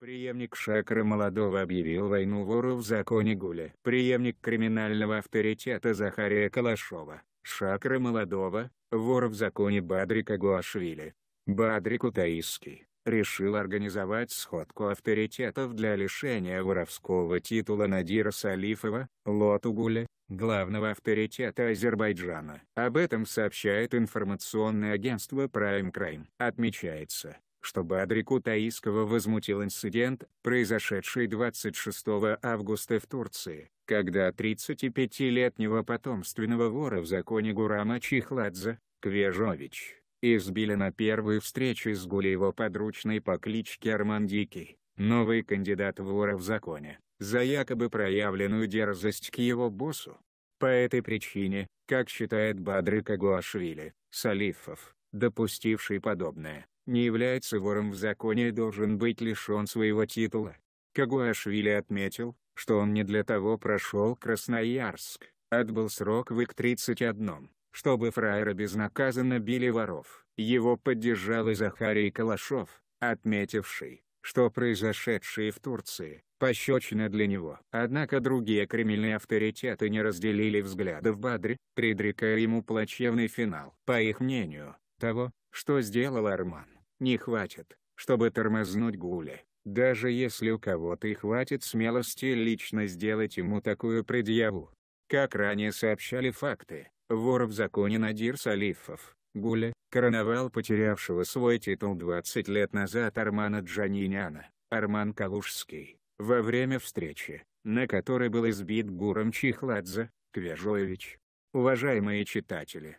Приемник Шакры Молодого объявил войну вору в законе Гуля. Приемник криминального авторитета Захария Калашова. Шакры Молодого, вор в законе Бадрика Гуашвили. Бадрик Утаиский решил организовать сходку авторитетов для лишения воровского титула Надира Салифова, Лотугуля, главного авторитета Азербайджана. Об этом сообщает информационное агентство Prime Crime. Отмечается, чтобы Адрику Таискова возмутил инцидент, произошедший 26 августа в Турции, когда 35-летнего потомственного вора в законе Гурама Чихладзе, Квежович, избили на первой встрече с Гулиево подручной по кличке Армандики, новый кандидат вора в законе, за якобы проявленную дерзость к его боссу. По этой причине, как считает Бадры Кагуашвили, Салифов, допустивший подобное, не является вором в законе и должен быть лишен своего титула. Кагуашвили отметил, что он не для того прошел Красноярск, отбыл срок в ИК-31, чтобы фраера безнаказанно били воров. Его поддержал и Захарий Калашов, отметивший, что произошедшие в Турции – пощечина для него. Однако другие кремльные авторитеты не разделили взглядов Бадри, предрекая ему плачевный финал. По их мнению, того, что сделал Арман, не хватит, чтобы тормознуть Гуля. Даже если у кого-то и хватит смелости лично сделать ему такую предъяву. Как ранее сообщали факты, вор в законе Надир Салифов, Гуля, короновал потерявшего свой титул 20 лет назад Армана Джаниняна, Арман Калужский, во время встречи, на которой был избит Гуром Чихладзе, Квежоевич. Уважаемые читатели!